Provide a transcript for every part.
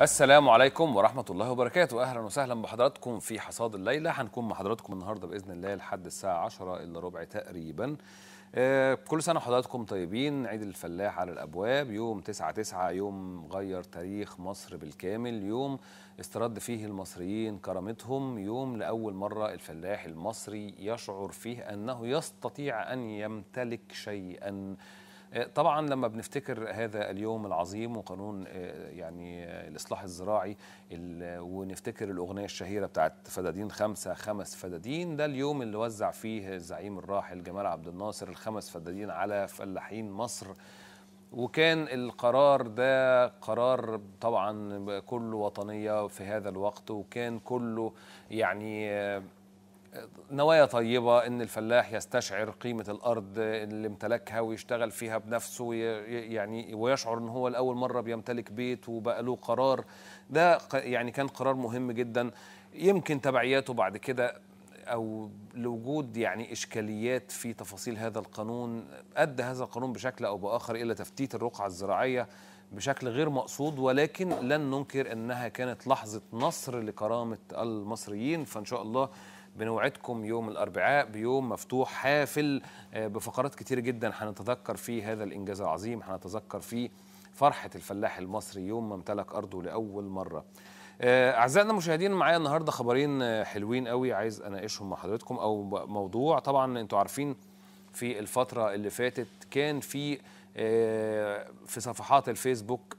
السلام عليكم ورحمة الله وبركاته أهلا وسهلا بحضراتكم في حصاد الليلة هنكون مع حضراتكم النهاردة بإذن الله لحد الساعة 10 إلا ربع تقريبا آه، كل سنة وحضراتكم طيبين عيد الفلاح على الأبواب يوم 9 9 يوم غير تاريخ مصر بالكامل يوم استرد فيه المصريين كرامتهم يوم لأول مرة الفلاح المصري يشعر فيه أنه يستطيع أن يمتلك شيئا طبعا لما بنفتكر هذا اليوم العظيم وقانون آه، يعني آه، الاصلاح الزراعي ونفتكر الاغنيه الشهيره بتاعت فدادين خمسه خمس فدادين ده اليوم اللي وزع فيه الزعيم الراحل جمال عبد الناصر الخمس فدادين على فلاحين مصر وكان القرار ده قرار طبعا كله وطنيه في هذا الوقت وكان كله يعني آه، نوايا طيبة إن الفلاح يستشعر قيمة الأرض اللي امتلكها ويشتغل فيها بنفسه يعني ويشعر إن هو لأول مرة بيمتلك بيت وبقى له قرار ده يعني كان قرار مهم جدا يمكن تبعياته بعد كده أو لوجود يعني إشكاليات في تفاصيل هذا القانون أدى هذا القانون بشكل أو بآخر إلى تفتيت الرقعة الزراعية بشكل غير مقصود ولكن لن ننكر انها كانت لحظه نصر لكرامه المصريين فان شاء الله بنوعدكم يوم الاربعاء بيوم مفتوح حافل آه، بفقرات كتير جدا هنتذكر فيه هذا الانجاز العظيم هنتذكر فيه فرحه الفلاح المصري يوم ما امتلك ارضه لاول مره آه، اعزائنا المشاهدين معايا النهارده خبرين آه، حلوين قوي عايز اناقشهم مع حضراتكم او موضوع طبعا انتوا عارفين في الفتره اللي فاتت كان في في صفحات الفيسبوك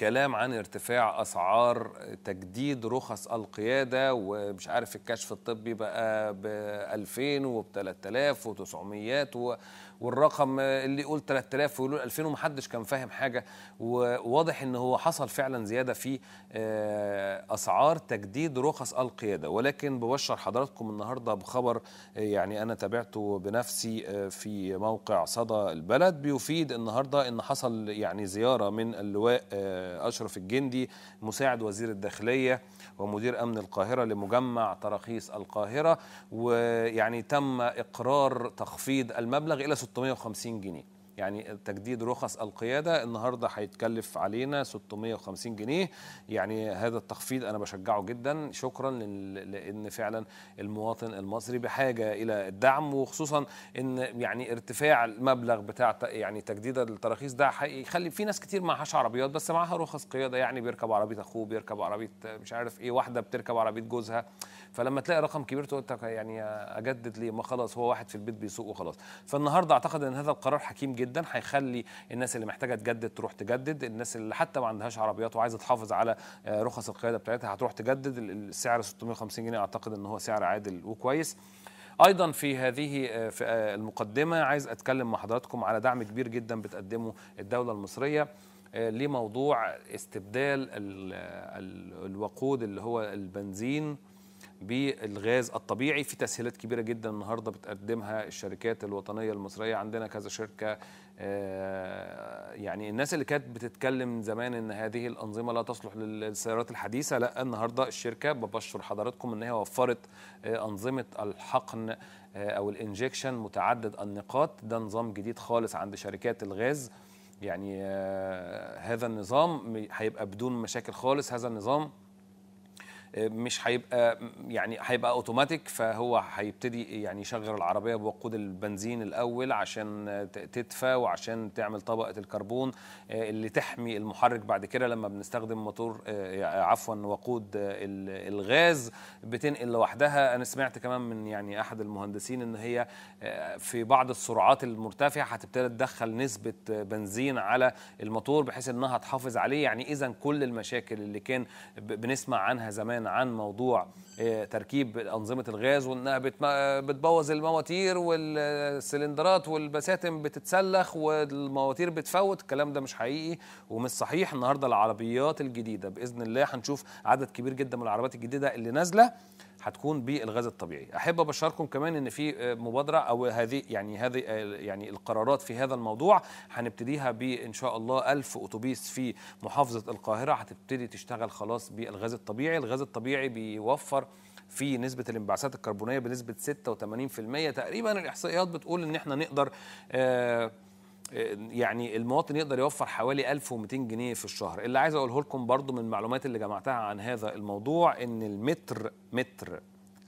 كلام عن ارتفاع اسعار تجديد رخص القياده ومش عارف الكشف الطبي بقى ب 2000 وب 3900 و والرقم اللي يقول 3000 ويقول 2000 ومحدش كان فاهم حاجه وواضح ان هو حصل فعلا زياده في آه، اسعار تجديد رخص القياده ولكن ببشر حضراتكم النهارده بخبر آه، يعني انا تابعته بنفسي آه، في موقع صدى البلد بيفيد النهارده ان حصل يعني زياره من اللواء اشرف الجندي مساعد وزير الداخليه ومدير امن القاهره لمجمع تراخيص القاهره ويعني تم اقرار تخفيض المبلغ الى 650 جنيه يعني تجديد رخص القيادة النهاردة هيتكلف علينا 650 جنيه يعني هذا التخفيض أنا بشجعه جدا شكرا لأن فعلا المواطن المصري بحاجة إلى الدعم وخصوصا أن يعني ارتفاع المبلغ بتاع يعني تجديد التراخيص ده هيخلي في ناس كتير معهاش عربيات بس معها رخص قيادة يعني بيركب عربية أخوه بيركب عربية مش عارف إيه واحدة بتركب عربية جوزها فلما تلاقي رقم كبير تقول يعني اجدد ليه ما خلاص هو واحد في البيت بيسوق وخلاص فالنهارده اعتقد ان هذا القرار حكيم جدا هيخلي الناس اللي محتاجه تجدد تروح تجدد الناس اللي حتى ما عندهاش عربيات وعايزه تحافظ على آه، رخص القياده بتاعتها هتروح تجدد السعر 650 جنيه اعتقد ان هو سعر عادل وكويس ايضا في هذه آه، في آه، المقدمه عايز اتكلم مع حضراتكم على دعم كبير جدا بتقدمه الدوله المصريه لموضوع استبدال الوقود اللي هو البنزين بالغاز الطبيعي في تسهيلات كبيره جدا النهارده بتقدمها الشركات الوطنيه المصريه عندنا كذا شركه آه، يعني الناس اللي كانت بتتكلم زمان ان هذه الانظمه لا تصلح للسيارات الحديثه لا النهارده الشركه ببشر حضراتكم ان هي وفرت آه، انظمه الحقن آه، او الانجكشن متعدد النقاط ده نظام جديد خالص عند شركات الغاز يعني هذا النظام هيبقى بدون مشاكل خالص هذا النظام مش هيبقى يعني هيبقى اوتوماتيك فهو هيبتدي يعني يشغل العربيه بوقود البنزين الاول عشان تدفى وعشان تعمل طبقه الكربون آه، اللي تحمي المحرك بعد كده لما بنستخدم موتور آه، آه، عفوا وقود الغاز بتنقل لوحدها انا سمعت كمان من يعني احد المهندسين ان هي في بعض السرعات المرتفعه هتبتدي تدخل نسبه بنزين على الموتور بحيث انها تحافظ عليه يعني اذا كل المشاكل اللي كان بنسمع عنها زمان كمان عن موضوع آه، تركيب أنظمة الغاز وإنها آه، بتبوظ المواتير والسلندرات والبساتم بتتسلخ والمواتير بتفوت الكلام ده مش حقيقي ومش صحيح النهاردة العربيات الجديدة بإذن الله هنشوف عدد كبير جدا من العربيات الجديدة اللي نازلة هتكون بالغاز الطبيعي احب ابشركم كمان ان في آه، مبادره او هذه يعني هذه آه، يعني القرارات في هذا الموضوع هنبتديها بان شاء الله 1000 اتوبيس في محافظه القاهره هتبتدي تشتغل خلاص بالغاز الطبيعي الغاز الطبيعي بيوفر في نسبة الانبعاثات الكربونية بنسبة 86% تقريبا الإحصائيات بتقول إن إحنا نقدر آه يعني المواطن يقدر يوفر حوالي 1200 جنيه في الشهر اللي عايز اقوله لكم برضو من المعلومات اللي جمعتها عن هذا الموضوع ان المتر متر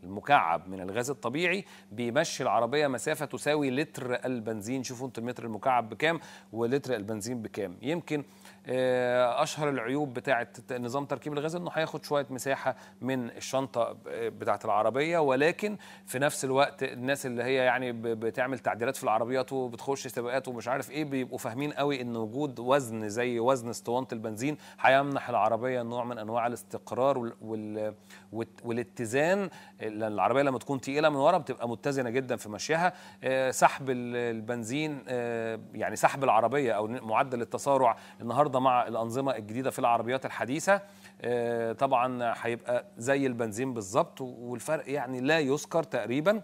المكعب من الغاز الطبيعي بيمشي العربيه مسافه تساوي لتر البنزين شوفوا انتوا المتر المكعب بكام ولتر البنزين بكام يمكن آه، اشهر العيوب بتاعه نظام تركيب الغاز انه هياخد شويه مساحه من الشنطه آه، بتاعه العربيه ولكن في نفس الوقت الناس اللي هي يعني بتعمل تعديلات في العربيات وبتخش سباقات ومش عارف ايه بيبقوا فاهمين قوي ان وجود وزن زي وزن اسطوانه البنزين هيمنح العربيه نوع من انواع الاستقرار وال... وال... والاتزان العربيه لما تكون تقيله من ورا بتبقى متزنه جدا في مشيها آه، سحب البنزين يعني سحب العربيه او معدل التسارع النهارده النهارده مع الانظمه الجديده في العربيات الحديثه آه، طبعا هيبقى زي البنزين بالظبط والفرق يعني لا يذكر تقريبا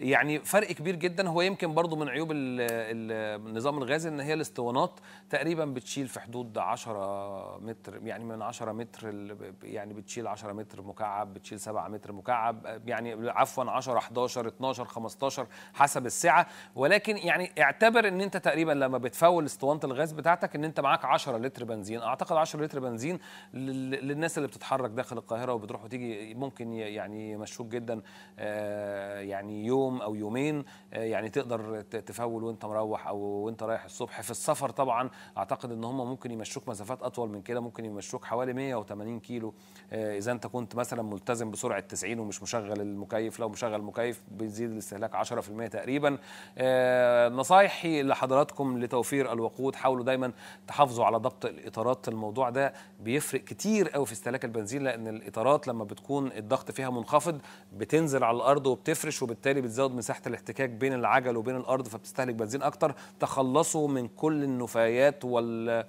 يعني فرق كبير جدا هو يمكن برضو من عيوب النظام الغازي ان هي الاسطوانات تقريبا بتشيل في حدود 10 متر يعني من 10 متر يعني بتشيل 10 متر مكعب بتشيل 7 متر مكعب يعني عفوا 10 11 12 15 حسب السعه ولكن يعني اعتبر ان انت تقريبا لما بتفول اسطوانه الغاز بتاعتك ان انت معاك 10 لتر بنزين اعتقد 10 لتر بنزين للناس اللي بتتحرك داخل القاهره وبتروح وتيجي ممكن يعني يمشوك جدا آه، يعني يوم يوم او يومين آه، يعني تقدر تفول وانت مروح او وانت رايح الصبح في السفر طبعا اعتقد ان هم ممكن يمشوك مسافات اطول من كده ممكن يمشوك حوالي 180 كيلو آه، اذا انت كنت مثلا ملتزم بسرعه 90 ومش مشغل المكيف لو مشغل المكيف بيزيد الاستهلاك 10% تقريبا آه، نصايحي لحضراتكم لتوفير الوقود حاولوا دايما تحافظوا على ضبط الاطارات الموضوع ده بيفرق كتير قوي في استهلاك البنزين لان الاطارات لما بتكون الضغط فيها منخفض بتنزل على الارض وبتفرش وبالتالي بتزيد بتزود مساحه الاحتكاك بين العجل وبين الارض فبتستهلك بنزين اكتر تخلصوا من كل النفايات وال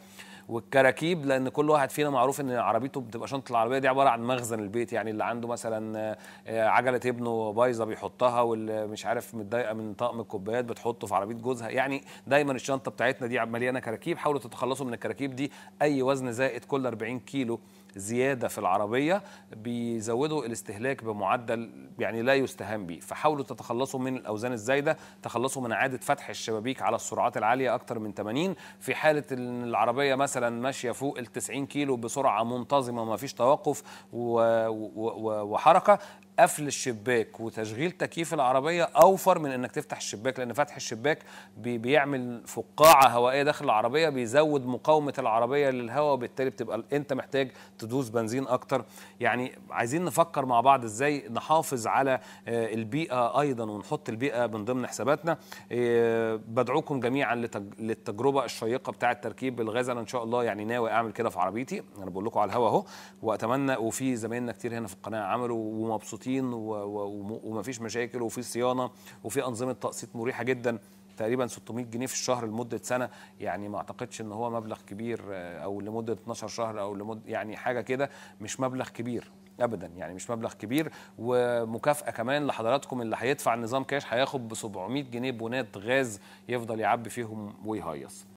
والكراكيب لان كل واحد فينا معروف ان عربيته بتبقى شنطه العربيه دي عباره عن مخزن البيت يعني اللي عنده مثلا آه، عجله ابنه بايظه بيحطها واللي مش عارف متضايقه من طقم الكوبايات بتحطه في عربيه جوزها يعني دايما الشنطه بتاعتنا دي مليانه كراكيب حاولوا تتخلصوا من الكراكيب دي اي وزن زائد كل 40 كيلو زياده في العربيه بيزودوا الاستهلاك بمعدل يعني لا يستهان به فحاولوا تتخلصوا من الاوزان الزايده تخلصوا من اعاده فتح الشبابيك على السرعات العاليه اكثر من 80 في حاله ان العربيه مثلا ماشيه فوق ال 90 كيلو بسرعه منتظمه ما فيش توقف وحركه قفل الشباك وتشغيل تكييف العربيه اوفر من انك تفتح الشباك لان فتح الشباك بي بيعمل فقاعه هوائيه داخل العربيه بيزود مقاومه العربيه للهواء وبالتالي بتبقى انت محتاج تدوس بنزين اكتر يعني عايزين نفكر مع بعض ازاي نحافظ على آه، البيئه ايضا ونحط البيئه من ضمن حساباتنا آه، بدعوكم جميعا للتجربه الشيقه بتاعه تركيب الغاز انا ان شاء الله يعني ناوي اعمل كده في عربيتي انا بقول لكم على الهوا اهو واتمنى وفي زمايلنا كتير هنا في القناه عملوا ومبسوطين روتين ومفيش مشاكل وفي صيانه وفي انظمه تقسيط مريحه جدا تقريبا 600 جنيه في الشهر لمده سنه يعني ما اعتقدش ان هو مبلغ كبير آه، او لمده 12 شهر او لمده يعني حاجه كده مش مبلغ كبير ابدا يعني مش مبلغ كبير ومكافاه كمان لحضراتكم اللي هيدفع نظام كاش هياخد ب 700 جنيه بونات غاز يفضل يعبي فيهم ويهيص